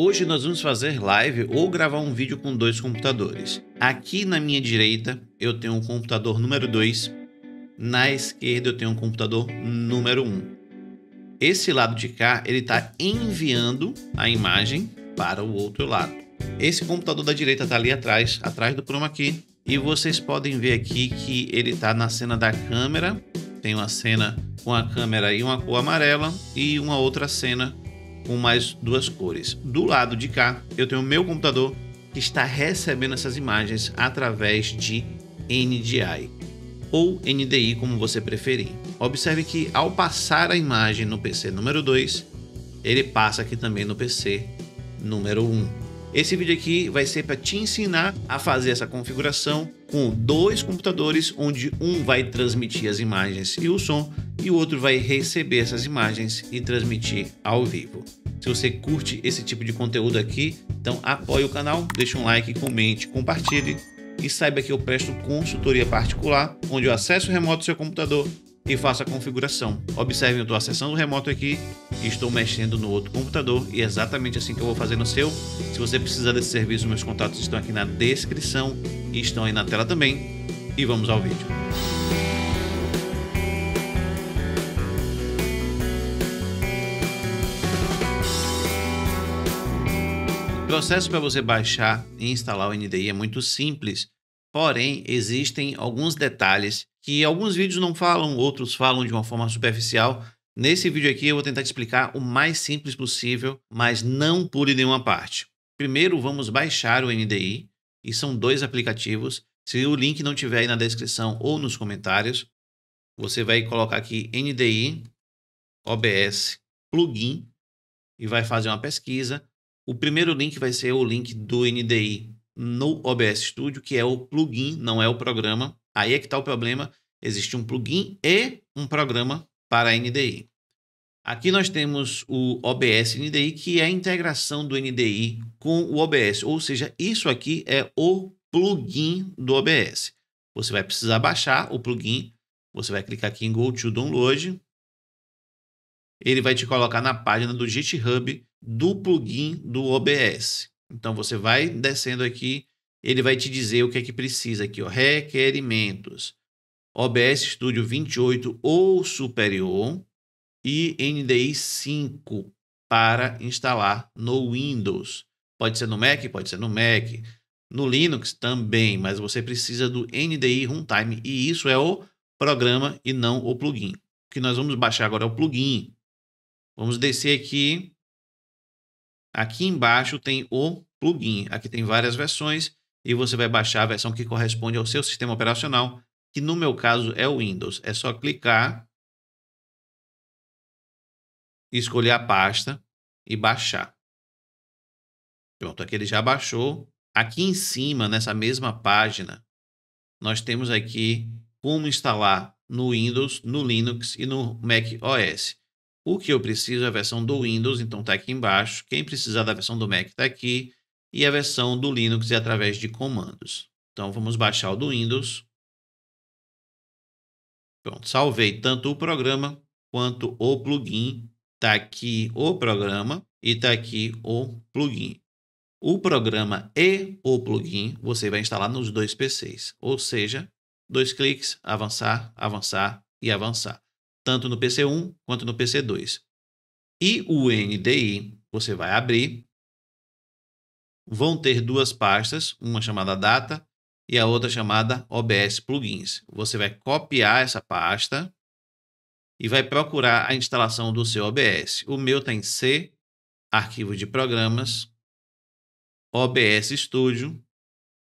Hoje nós vamos fazer live ou gravar um vídeo com dois computadores. Aqui na minha direita eu tenho um computador número 2, na esquerda eu tenho um computador número 1. Um. Esse lado de cá ele está enviando a imagem para o outro lado. Esse computador da direita está ali atrás, atrás do chroma aqui. e vocês podem ver aqui que ele está na cena da câmera, tem uma cena com a câmera e uma cor amarela e uma outra cena com mais duas cores. Do lado de cá, eu tenho o meu computador que está recebendo essas imagens através de NDI ou NDI, como você preferir. Observe que ao passar a imagem no PC número 2, ele passa aqui também no PC número 1. Um. Esse vídeo aqui vai ser para te ensinar a fazer essa configuração com dois computadores, onde um vai transmitir as imagens e o som e o outro vai receber essas imagens e transmitir ao vivo. Se você curte esse tipo de conteúdo aqui, então apoie o canal, deixe um like, comente, compartilhe e saiba que eu presto consultoria particular, onde eu acesso remoto do seu computador e faça a configuração. Observe, eu estou acessando o remoto aqui estou mexendo no outro computador e é exatamente assim que eu vou fazer no seu. Se você precisar desse serviço, meus contatos estão aqui na descrição e estão aí na tela também. E vamos ao vídeo. O processo para você baixar e instalar o NDI é muito simples, porém existem alguns detalhes que alguns vídeos não falam, outros falam de uma forma superficial. Nesse vídeo aqui eu vou tentar te explicar o mais simples possível, mas não pule nenhuma parte. Primeiro vamos baixar o NDI, e são dois aplicativos. Se o link não tiver aí na descrição ou nos comentários, você vai colocar aqui NDI OBS plugin e vai fazer uma pesquisa. O primeiro link vai ser o link do NDI no OBS Studio, que é o plugin, não é o programa. Aí é que está o problema. Existe um plugin e um programa para NDI. Aqui nós temos o OBS NDI, que é a integração do NDI com o OBS, ou seja, isso aqui é o plugin do OBS. Você vai precisar baixar o plugin, você vai clicar aqui em Go to Download, ele vai te colocar na página do GitHub do plugin do OBS. Então você vai descendo aqui, ele vai te dizer o que é que precisa aqui, ó, requerimentos. OBS Studio 28 ou superior e NDI 5 para instalar no Windows. Pode ser no Mac, pode ser no Mac, no Linux também, mas você precisa do NDI Runtime e isso é o programa e não o plugin. O que nós vamos baixar agora é o plugin. Vamos descer aqui. Aqui embaixo tem o plugin. Aqui tem várias versões e você vai baixar a versão que corresponde ao seu sistema operacional que no meu caso é o Windows. É só clicar, escolher a pasta e baixar. Pronto, aqui ele já baixou. Aqui em cima, nessa mesma página, nós temos aqui como instalar no Windows, no Linux e no Mac OS. O que eu preciso é a versão do Windows, então está aqui embaixo. Quem precisar da versão do Mac está aqui. E a versão do Linux é através de comandos. Então vamos baixar o do Windows. Pronto, salvei tanto o programa quanto o plugin. Está aqui o programa e está aqui o plugin. O programa e o plugin você vai instalar nos dois PCs, ou seja, dois cliques, avançar, avançar e avançar, tanto no PC1 quanto no PC2. E o NDI você vai abrir. Vão ter duas pastas, uma chamada data e a outra chamada OBS Plugins. Você vai copiar essa pasta e vai procurar a instalação do seu OBS. O meu está em C, arquivo de programas, OBS Studio.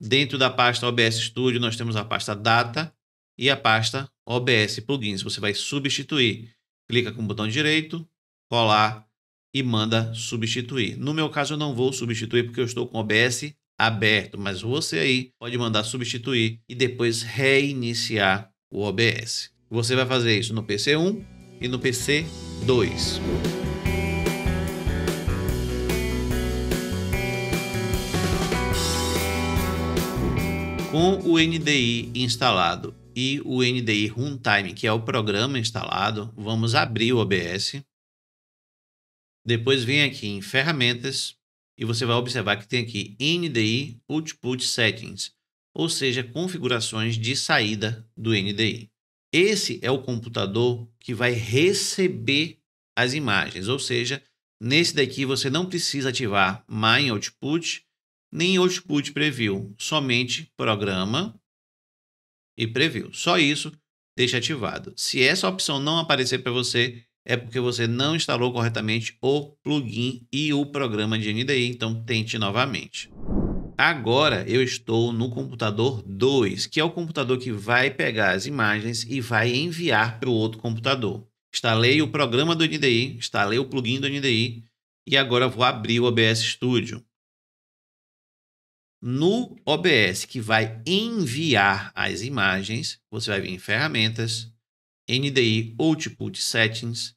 Dentro da pasta OBS Studio, nós temos a pasta Data e a pasta OBS Plugins. Você vai substituir. Clica com o botão direito, colar e manda substituir. No meu caso, eu não vou substituir porque eu estou com OBS aberto, mas você aí pode mandar substituir e depois reiniciar o OBS. Você vai fazer isso no PC1 e no PC2. Com o NDI instalado e o NDI Runtime, que é o programa instalado, vamos abrir o OBS. Depois vem aqui em Ferramentas, e você vai observar que tem aqui NDI Output Settings, ou seja, configurações de saída do NDI. Esse é o computador que vai receber as imagens, ou seja, nesse daqui você não precisa ativar My Output nem Output Preview, somente Programa e Preview. Só isso deixa ativado. Se essa opção não aparecer para você, é porque você não instalou corretamente o plugin e o programa de NDI, então tente novamente. Agora eu estou no computador 2, que é o computador que vai pegar as imagens e vai enviar para o outro computador. Instalei o programa do NDI, instalei o plugin do NDI e agora vou abrir o OBS Studio. No OBS que vai enviar as imagens, você vai vir em ferramentas, NDI Output Settings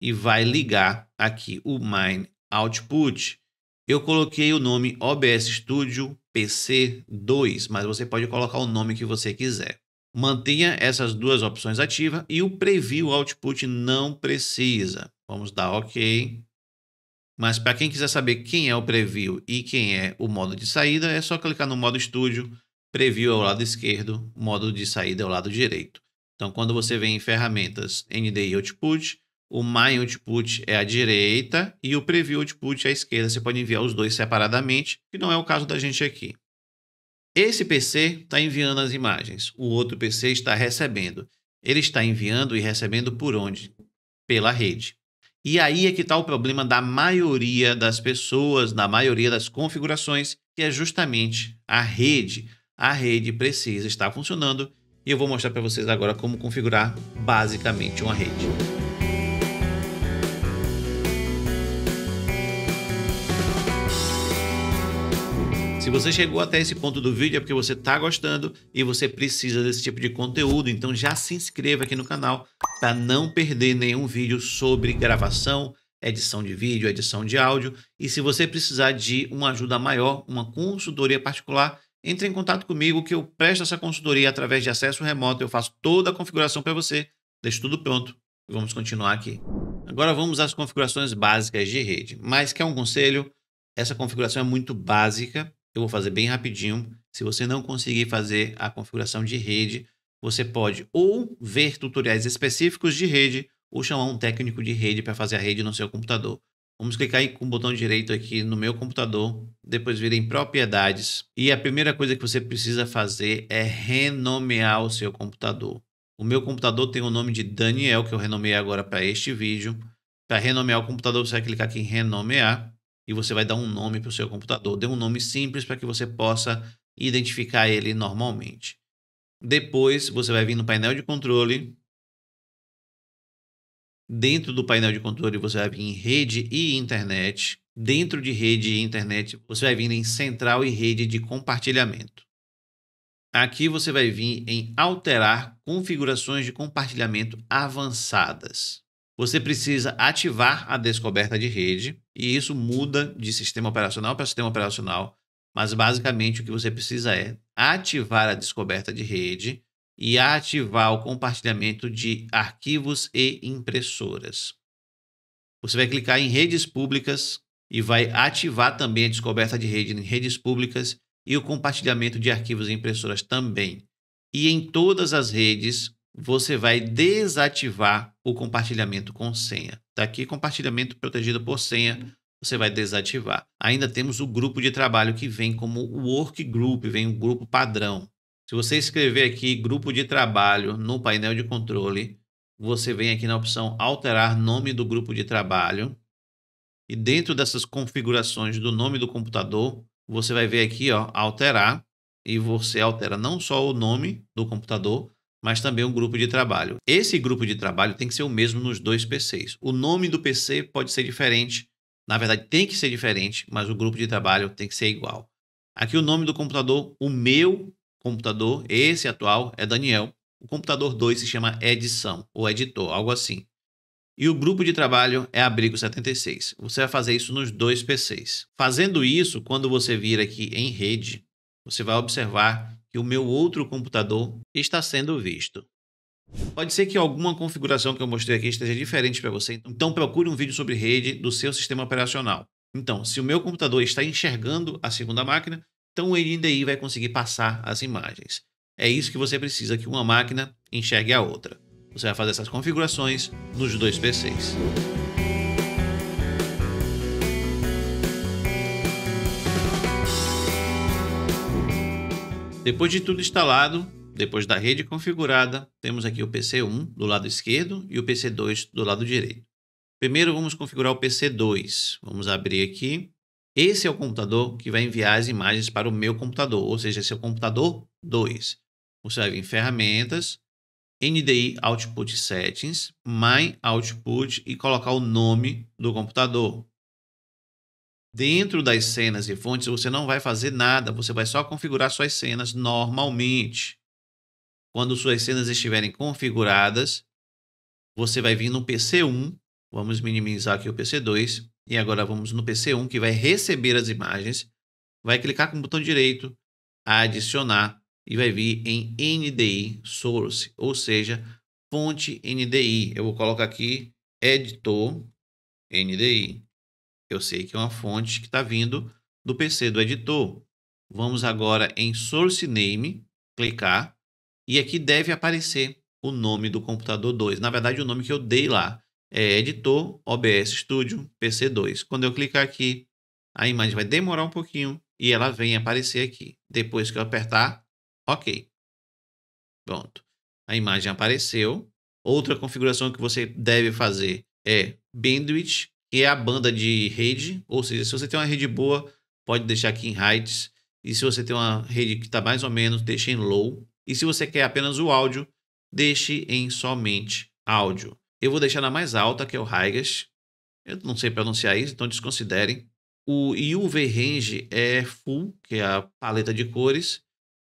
e vai ligar aqui o Mine Output. Eu coloquei o nome OBS Studio PC2, mas você pode colocar o nome que você quiser. Mantenha essas duas opções ativas e o Preview Output não precisa. Vamos dar OK. Mas para quem quiser saber quem é o Preview e quem é o modo de saída, é só clicar no modo Studio, Preview é o lado esquerdo, modo de saída é o lado direito. Então, quando você vem em ferramentas NDI Output, o My Output é à direita e o Preview Output é à esquerda. Você pode enviar os dois separadamente, que não é o caso da gente aqui. Esse PC está enviando as imagens, o outro PC está recebendo. Ele está enviando e recebendo por onde? Pela rede. E aí é que está o problema da maioria das pessoas, da maioria das configurações, que é justamente a rede. A rede precisa estar funcionando e eu vou mostrar para vocês agora como configurar basicamente uma rede. Se você chegou até esse ponto do vídeo é porque você está gostando e você precisa desse tipo de conteúdo, então já se inscreva aqui no canal para não perder nenhum vídeo sobre gravação, edição de vídeo, edição de áudio. E se você precisar de uma ajuda maior, uma consultoria particular, entre em contato comigo que eu presto essa consultoria através de acesso remoto, eu faço toda a configuração para você, deixo tudo pronto e vamos continuar aqui. Agora vamos às configurações básicas de rede, mas quer um conselho? Essa configuração é muito básica, eu vou fazer bem rapidinho. Se você não conseguir fazer a configuração de rede, você pode ou ver tutoriais específicos de rede ou chamar um técnico de rede para fazer a rede no seu computador. Vamos clicar aí com o botão direito aqui no meu computador, depois vir em propriedades e a primeira coisa que você precisa fazer é renomear o seu computador. O meu computador tem o nome de Daniel, que eu renomei agora para este vídeo. Para renomear o computador, você vai clicar aqui em renomear e você vai dar um nome para o seu computador. Dê um nome simples para que você possa identificar ele normalmente. Depois, você vai vir no painel de controle Dentro do painel de controle você vai vir em rede e internet. Dentro de rede e internet você vai vir em central e rede de compartilhamento. Aqui você vai vir em alterar configurações de compartilhamento avançadas. Você precisa ativar a descoberta de rede e isso muda de sistema operacional para sistema operacional, mas basicamente o que você precisa é ativar a descoberta de rede e ativar o compartilhamento de arquivos e impressoras. Você vai clicar em redes públicas e vai ativar também a descoberta de rede em redes públicas e o compartilhamento de arquivos e impressoras também. E em todas as redes, você vai desativar o compartilhamento com senha. Daqui, tá compartilhamento protegido por senha, você vai desativar. Ainda temos o grupo de trabalho que vem como work group, vem o um grupo padrão. Se você escrever aqui grupo de trabalho no painel de controle, você vem aqui na opção alterar nome do grupo de trabalho. E dentro dessas configurações do nome do computador, você vai ver aqui, ó, alterar. E você altera não só o nome do computador, mas também o grupo de trabalho. Esse grupo de trabalho tem que ser o mesmo nos dois PCs. O nome do PC pode ser diferente, na verdade tem que ser diferente, mas o grupo de trabalho tem que ser igual. Aqui o nome do computador, o meu computador, esse atual, é Daniel. O computador 2 se chama Edição ou Editor, algo assim. E o grupo de trabalho é Abrigo 76. Você vai fazer isso nos dois PCs. Fazendo isso, quando você vir aqui em rede, você vai observar que o meu outro computador está sendo visto. Pode ser que alguma configuração que eu mostrei aqui esteja diferente para você, então, então procure um vídeo sobre rede do seu sistema operacional. Então, se o meu computador está enxergando a segunda máquina, então ele ainda vai conseguir passar as imagens. É isso que você precisa que uma máquina enxergue a outra. Você vai fazer essas configurações nos dois PCs. Depois de tudo instalado, depois da rede configurada, temos aqui o PC1 do lado esquerdo e o PC2 do lado direito. Primeiro vamos configurar o PC2. Vamos abrir aqui esse é o computador que vai enviar as imagens para o meu computador, ou seja, esse é o computador 2. Você vai vir em ferramentas, NDI Output Settings, My Output e colocar o nome do computador. Dentro das cenas e fontes, você não vai fazer nada, você vai só configurar suas cenas normalmente. Quando suas cenas estiverem configuradas, você vai vir no PC1, vamos minimizar aqui o PC2, e agora vamos no PC1, que vai receber as imagens, vai clicar com o botão direito, adicionar, e vai vir em NDI Source, ou seja, fonte NDI. Eu vou colocar aqui editor NDI. Eu sei que é uma fonte que está vindo do PC do editor. Vamos agora em Source Name, clicar, e aqui deve aparecer o nome do computador 2. Na verdade, o nome que eu dei lá é, editor, OBS Studio, PC2. Quando eu clicar aqui, a imagem vai demorar um pouquinho e ela vem aparecer aqui. Depois que eu apertar, ok. Pronto. A imagem apareceu. Outra configuração que você deve fazer é bandwidth, que é a banda de rede. Ou seja, se você tem uma rede boa, pode deixar aqui em heights. E se você tem uma rede que está mais ou menos, deixe em low. E se você quer apenas o áudio, deixe em somente áudio. Eu vou deixar na mais alta, que é o Higas. Eu não sei pronunciar isso, então desconsiderem. O UV Range é Full, que é a paleta de cores,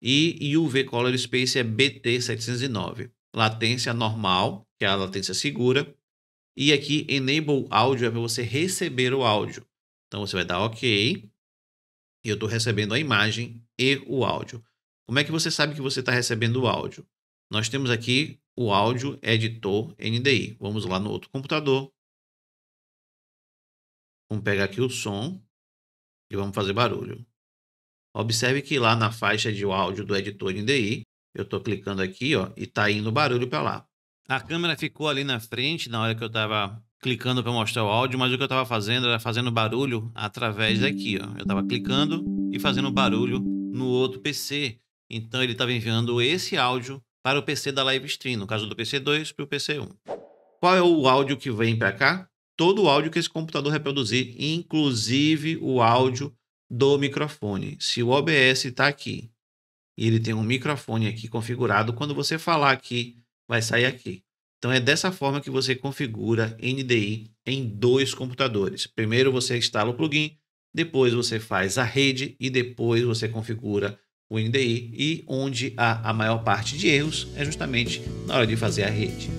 e UV Color Space é BT709. Latência normal, que é a latência segura. E aqui Enable Audio é para você receber o áudio. Então você vai dar OK. E eu estou recebendo a imagem e o áudio. Como é que você sabe que você está recebendo o áudio? Nós temos aqui o áudio editor NDI. Vamos lá no outro computador. Vamos pegar aqui o som e vamos fazer barulho. Observe que lá na faixa de áudio do editor NDI, eu estou clicando aqui ó, e está indo barulho para lá. A câmera ficou ali na frente na hora que eu estava clicando para mostrar o áudio, mas o que eu estava fazendo era fazendo barulho através daqui. Ó. Eu estava clicando e fazendo barulho no outro PC. Então ele estava enviando esse áudio para o PC da live stream, no caso do PC2 para o PC1. Qual é o áudio que vem para cá? Todo o áudio que esse computador reproduzir, inclusive o áudio do microfone. Se o OBS está aqui e ele tem um microfone aqui configurado, quando você falar aqui, vai sair aqui. Então é dessa forma que você configura NDI em dois computadores. Primeiro você instala o plugin, depois você faz a rede e depois você configura o NDI, e onde há a maior parte de erros é justamente na hora de fazer a rede.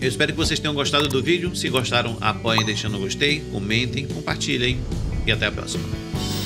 Eu espero que vocês tenham gostado do vídeo. Se gostaram, apoiem deixando o gostei, comentem, compartilhem e até a próxima.